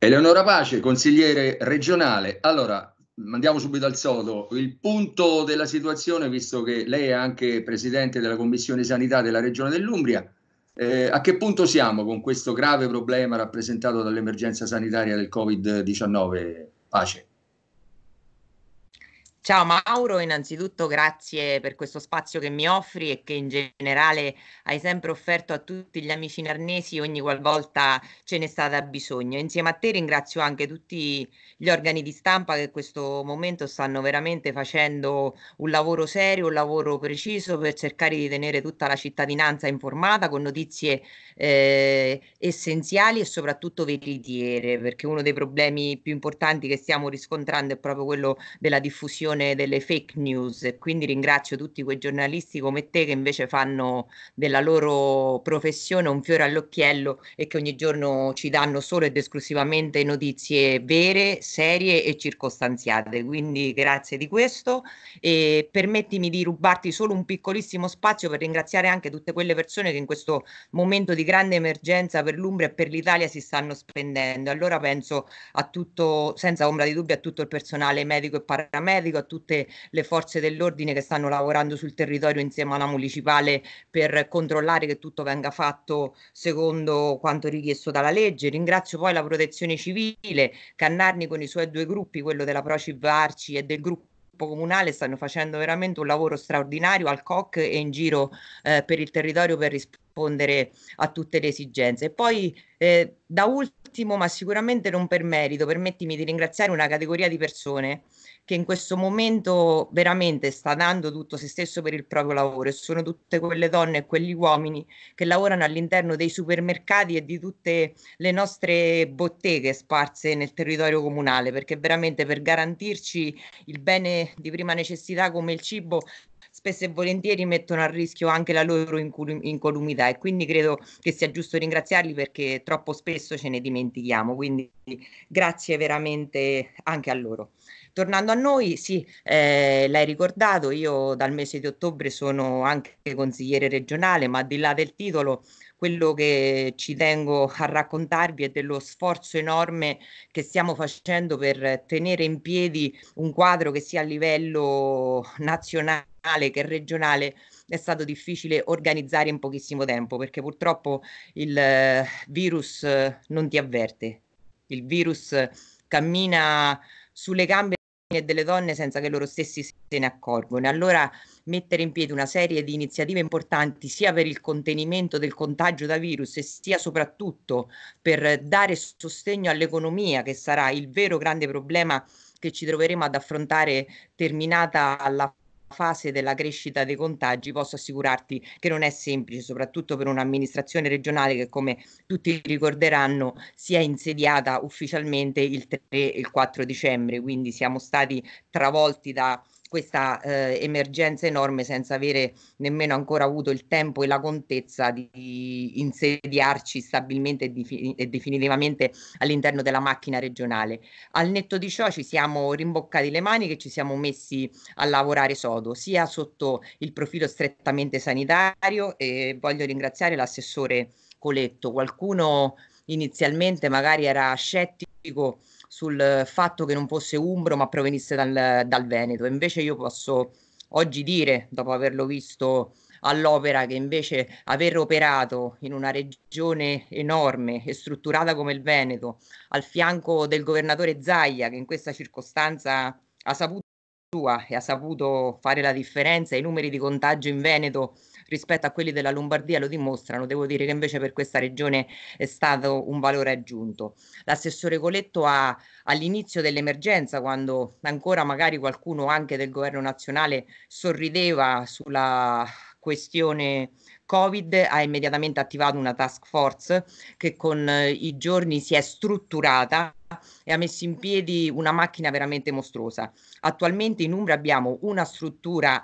Eleonora Pace, consigliere regionale. Allora, andiamo subito al sodo. Il punto della situazione, visto che lei è anche presidente della Commissione Sanità della Regione dell'Umbria, eh, a che punto siamo con questo grave problema rappresentato dall'emergenza sanitaria del Covid-19? Pace. Ciao Mauro, innanzitutto grazie per questo spazio che mi offri e che in generale hai sempre offerto a tutti gli amici narnesi ogni qualvolta ce n'è stata bisogno. Insieme a te ringrazio anche tutti gli organi di stampa che in questo momento stanno veramente facendo un lavoro serio, un lavoro preciso per cercare di tenere tutta la cittadinanza informata con notizie eh, essenziali e soprattutto veritiere, perché uno dei problemi più importanti che stiamo riscontrando è proprio quello della diffusione questione delle fake news e quindi ringrazio tutti quei giornalisti come te che invece fanno della loro professione un fiore all'occhiello e che ogni giorno ci danno solo ed esclusivamente notizie vere, serie e circostanziate. Quindi grazie di questo e permettimi di rubarti solo un piccolissimo spazio per ringraziare anche tutte quelle persone che in questo momento di grande emergenza per l'Umbria e per l'Italia si stanno spendendo. Allora penso a tutto, senza ombra di dubbio, a tutto il personale medico e paramedico, a tutte le forze dell'ordine che stanno lavorando sul territorio insieme alla municipale per controllare che tutto venga fatto secondo quanto richiesto dalla legge. Ringrazio poi la protezione civile, Cannarni con i suoi due gruppi, quello della Procib Arci e del gruppo comunale stanno facendo veramente un lavoro straordinario al COC e in giro eh, per il territorio per rispondere rispondere a tutte le esigenze. E poi eh, da ultimo, ma sicuramente non per merito, permettimi di ringraziare una categoria di persone che in questo momento veramente sta dando tutto se stesso per il proprio lavoro e sono tutte quelle donne e quegli uomini che lavorano all'interno dei supermercati e di tutte le nostre botteghe sparse nel territorio comunale, perché veramente per garantirci il bene di prima necessità come il cibo spesso e volentieri mettono a rischio anche la loro incolumità e quindi credo che sia giusto ringraziarli perché troppo spesso ce ne dimentichiamo, quindi grazie veramente anche a loro. Tornando a noi, sì, eh, l'hai ricordato, io dal mese di ottobre sono anche consigliere regionale, ma al di là del titolo quello che ci tengo a raccontarvi è dello sforzo enorme che stiamo facendo per tenere in piedi un quadro che sia a livello nazionale che regionale è stato difficile organizzare in pochissimo tempo perché purtroppo il eh, virus eh, non ti avverte, il virus cammina sulle gambe e delle donne senza che loro stessi se ne accorgono. Allora mettere in piedi una serie di iniziative importanti sia per il contenimento del contagio da virus e sia soprattutto per dare sostegno all'economia che sarà il vero grande problema che ci troveremo ad affrontare terminata la fase della crescita dei contagi posso assicurarti che non è semplice, soprattutto per un'amministrazione regionale che come tutti ricorderanno si è insediata ufficialmente il 3 e il 4 dicembre, quindi siamo stati travolti da questa eh, emergenza enorme senza avere nemmeno ancora avuto il tempo e la contezza di insediarci stabilmente e, defin- e, definitivamente all'interno della macchina regionale. Al netto di ciò ci siamo rimboccati le maniche e ci siamo messi a lavorare sodo, sia sotto il profilo strettamente sanitario e voglio ringraziare l'assessore Coletto, qualcuno inizialmente magari era scettico sul fatto che non fosse umbro ma provenisse dal, dal Veneto. Invece io posso oggi dire, dopo averlo visto all'opera che invece aver operato in una regione enorme e strutturata come il Veneto, al fianco del governatore Zaia, che in questa circostanza ha saputo sua e ha saputo fare la differenza. I numeri di contagio in Veneto rispetto a quelli della Lombardia lo dimostrano. Devo dire che invece per questa regione è stato un valore aggiunto. L'assessore Coletto ha, all'inizio dell'emergenza, quando ancora magari qualcuno anche del governo nazionale sorrideva sulla questione Covid ha immediatamente attivato una task force che con eh, i giorni si è strutturata e ha messo in piedi una macchina veramente mostruosa. Attualmente in Umbria abbiamo una struttura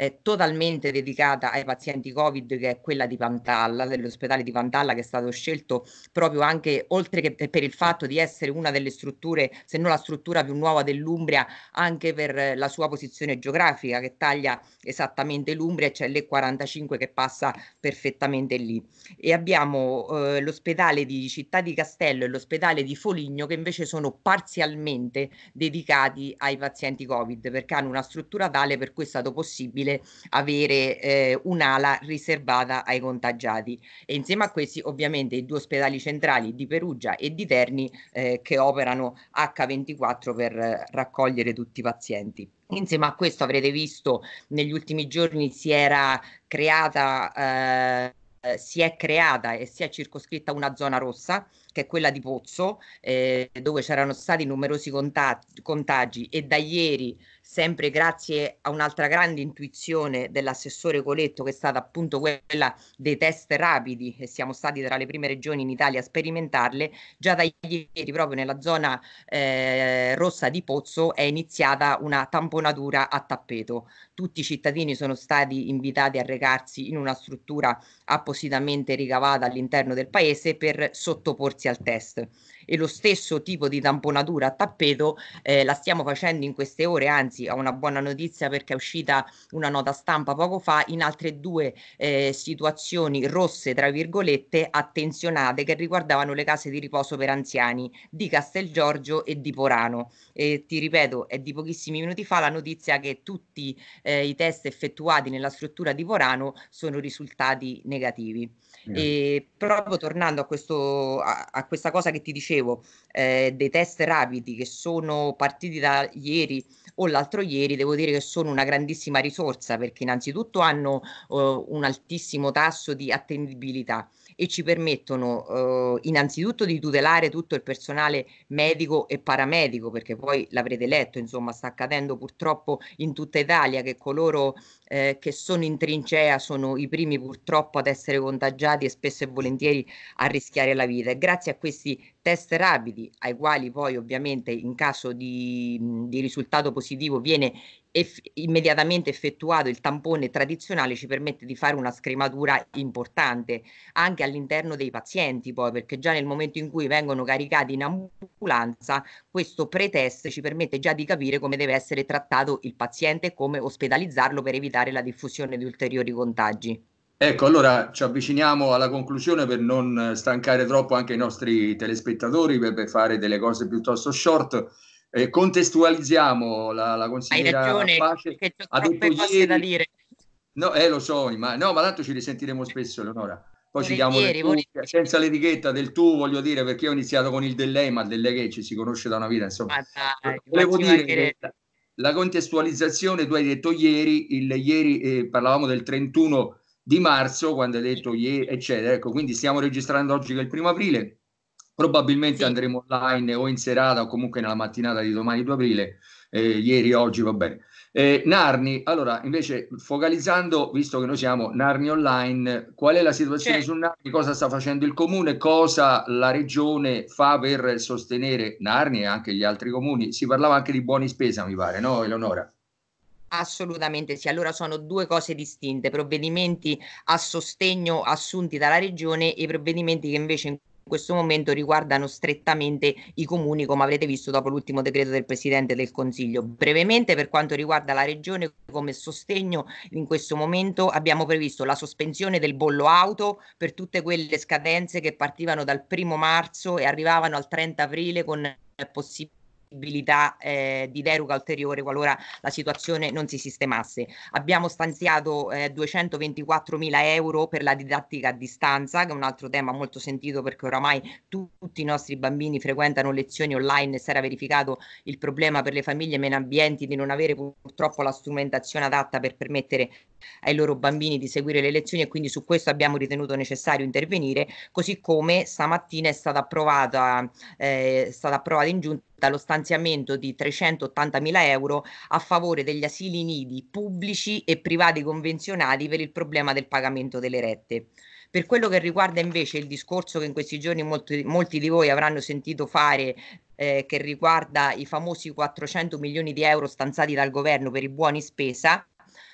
eh, totalmente dedicata ai pazienti Covid, che è quella di Pantalla, dell'ospedale di Pantalla, che è stato scelto proprio anche oltre che per il fatto di essere una delle strutture, se non la struttura più nuova dell'Umbria, anche per la sua posizione geografica che taglia esattamente l'Umbria e c'è l'E45 che passa perfettamente lì. E abbiamo eh, l'ospedale di Città di Castello e l'ospedale di Foligno che invece sono parzialmente dedicati ai pazienti Covid perché hanno una struttura tale per cui è stato possibile possibile avere eh, un'ala riservata ai contagiati. E insieme a questi ovviamente i due ospedali centrali di Perugia e di Terni eh, che operano H24 per raccogliere tutti i pazienti. Insieme a questo avrete visto negli ultimi giorni si era creata, eh, si è creata e si è circoscritta una zona rossa che è quella di Pozzo, eh, dove c'erano stati numerosi contagi, contagi e da ieri, sempre grazie a un'altra grande intuizione dell'assessore Coletto, che è stata appunto quella dei test rapidi, e siamo stati tra le prime regioni in Italia a sperimentarle, già da ieri proprio nella zona eh, rossa di Pozzo è iniziata una tamponatura a tappeto. Tutti i cittadini sono stati invitati a recarsi in una struttura appositamente ricavata all'interno del paese per sottoporsi al test e lo stesso tipo di tamponatura a tappeto eh, la stiamo facendo in queste ore, anzi ho una buona notizia perché è uscita una nota stampa poco fa in altre due eh, situazioni rosse, tra virgolette, attenzionate che riguardavano le case di riposo per anziani di Castel Giorgio e di Porano. E ti ripeto, è di pochissimi minuti fa la notizia che tutti eh, i test effettuati nella struttura di Porano sono risultati negativi. Mm. E proprio tornando a questo, a, a, a questa cosa che ti dicevo eh, dei test rapidi che sono partiti da ieri o l'altro ieri, devo dire che sono una grandissima risorsa perché innanzitutto hanno eh, un altissimo tasso di attendibilità e ci permettono eh, innanzitutto di tutelare tutto il personale medico e paramedico, perché poi l'avrete letto, insomma, sta accadendo purtroppo in tutta Italia che coloro eh, che sono in trincea sono i primi purtroppo ad essere contagiati e spesso e volentieri a rischiare la vita. E grazie a questi test rapidi, ai quali poi ovviamente in caso di, mhmm, di risultato positivo viene eff- immediatamente effettuato il tampone tradizionale ci permette di fare una scrematura importante anche all'interno dei pazienti, poi perché già nel momento in cui vengono caricati in ambulanza, questo pretest ci permette già di capire come deve essere trattato il paziente e come ospedalizzarlo per evitare la diffusione di ulteriori contagi. Ecco, allora ci avviciniamo alla conclusione per non stancare troppo anche i nostri telespettatori per fare delle cose piuttosto short eh, contestualizziamo la, la consigliera Hai ragione, Pace, perché c'è ha detto ieri... da dire. No, eh, lo so, ma, no, ma tanto ci risentiremo spesso, Eleonora. Poi ci diamo ieri, tu, senza l'etichetta del tu, voglio dire, perché ho iniziato con il del lei, ma del lei che ci si conosce da una vita, insomma. Dai, Volevo dire la contestualizzazione, tu hai detto ieri, il, ieri eh, parlavamo del 31 di marzo, quando hai detto ieri, eccetera. Ecco, quindi stiamo registrando oggi che è il primo aprile. Probabilmente sì. andremo online o in serata o comunque nella mattinata di domani 2 aprile, eh, ieri, oggi va bene. Eh, Narni, allora invece focalizzando, visto che noi siamo Narni Online, qual è la situazione certo. su Narni? Cosa sta facendo il comune? Cosa la regione fa per sostenere Narni e anche gli altri comuni? Si parlava anche di buoni spesa, mi pare, no Eleonora? Assolutamente sì, allora sono due cose distinte, provvedimenti a sostegno assunti dalla regione e provvedimenti che invece in questo momento riguardano strettamente i comuni, come avrete visto dopo l'ultimo decreto del Presidente del Consiglio. Brevemente, per quanto riguarda la Regione, come sostegno in questo momento abbiamo previsto la sospensione del bollo auto per tutte quelle scadenze che partivano dal primo marzo e arrivavano al 30 aprile con possibili possibilità eh, di deroga ulteriore qualora la situazione non si sistemasse. Abbiamo stanziato eh, 224 mila euro per la didattica a distanza, che è un altro tema molto sentito perché oramai tu, tutti i nostri bambini frequentano lezioni online e si era verificato il problema per le famiglie meno ambienti di non avere purtroppo la strumentazione adatta per permettere ai loro bambini di seguire le lezioni e quindi su questo abbiamo ritenuto necessario intervenire, così come stamattina è stata approvata, eh, è stata approvata in giunta dallo stanziamento di 380.000 euro a favore degli asili nidi pubblici e privati convenzionali per il problema del pagamento delle rette. Per quello che riguarda invece il discorso che in questi giorni molti, molti di voi avranno sentito fare eh, che riguarda i famosi 400 milioni di euro stanziati dal governo per i buoni spesa,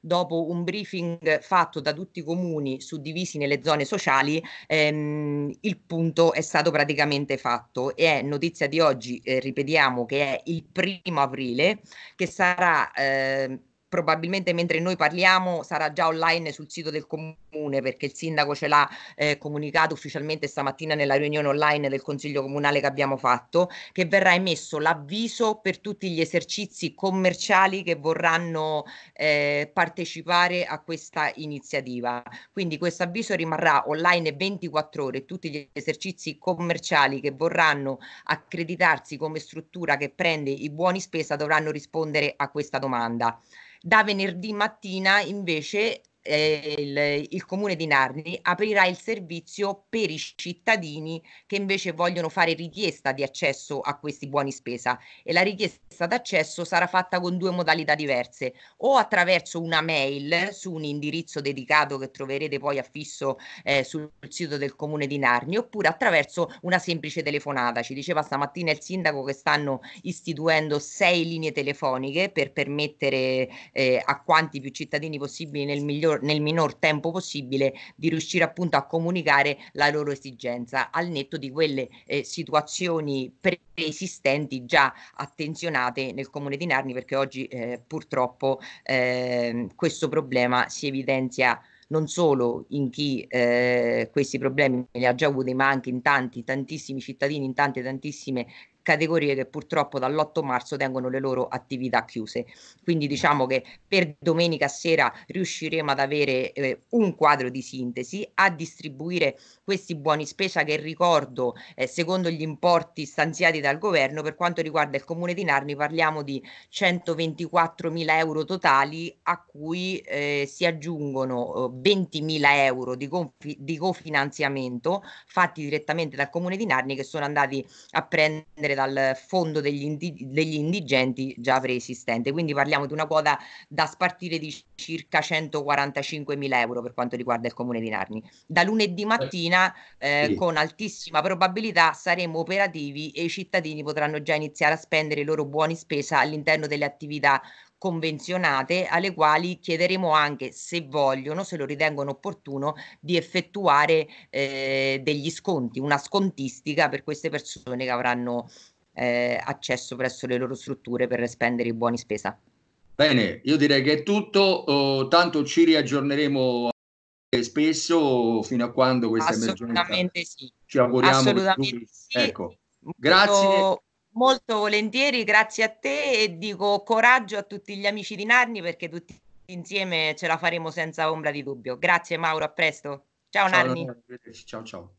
dopo un briefing fatto da tutti i comuni suddivisi nelle zone sociali, ehm, il punto è stato praticamente fatto e è notizia di oggi, eh, ripetiamo che è il primo aprile, che sarà eh, probabilmente mentre noi parliamo sarà già online sul sito del comune perché il sindaco ce l'ha eh, comunicato ufficialmente stamattina nella riunione online del consiglio comunale che abbiamo fatto che verrà emesso l'avviso per tutti gli esercizi commerciali che vorranno eh, partecipare a questa iniziativa quindi questo avviso rimarrà online 24 ore tutti gli esercizi commerciali che vorranno accreditarsi come struttura che prende i buoni spesa dovranno rispondere a questa domanda da venerdì mattina invece eh, il, il, comune di Narni aprirà il servizio per i cittadini che invece vogliono fare richiesta di accesso a questi buoni spesa e la richiesta d'accesso sarà fatta con due modalità diverse o attraverso una mail su un indirizzo dedicato che troverete poi affisso eh, sul sito del comune di Narni oppure attraverso una semplice telefonata ci diceva stamattina il sindaco che stanno istituendo sei linee telefoniche per permettere eh, a quanti più cittadini possibili nel migliore miglior, nel minor tempo possibile di riuscire appunto a comunicare la loro esigenza al netto di quelle eh, situazioni preesistenti già attenzionate nel comune di Narni perché oggi eh, purtroppo eh, questo problema si evidenzia non solo in chi eh, questi problemi li ha già avuti, ma anche in tanti, tantissimi cittadini, in tante, tantissime categorie che purtroppo dall'8 marzo tengono le loro attività chiuse. Quindi diciamo che per domenica sera riusciremo ad avere eh, un quadro di sintesi, a distribuire questi buoni spesa che ricordo eh, secondo gli importi stanziati dal governo per quanto riguarda il comune di Narni parliamo di 124 mila euro totali a cui eh, si aggiungono 20 mila euro di, confi- di cofinanziamento fatti direttamente dal comune di Narni che sono andati a prendere dal fondo degli, indi- degli indigenti già preesistente. Quindi parliamo di una quota da spartire di circa 145 mila euro per quanto riguarda il comune di Narni. Da lunedì eh, mattina, eh, sì. con altissima probabilità, saremo operativi e i cittadini potranno già iniziare a spendere i loro buoni spesa all'interno delle attività convenzionate alle quali chiederemo anche se vogliono, se lo ritengono opportuno, di effettuare eh, degli sconti, una scontistica per queste persone che avranno eh, accesso presso le loro strutture per spendere i buoni spesa. Bene, io direi che è tutto, oh, tanto ci riaggiorneremo spesso fino a quando questa emergenza sì. ci auguriamo. Assolutamente sì. Ecco. Grazie. Molto volentieri, grazie a te e dico coraggio a tutti gli amici di Narni perché tutti insieme ce la faremo senza ombra di dubbio. Grazie Mauro, a presto. Ciao, ciao Narni. Ciao ciao.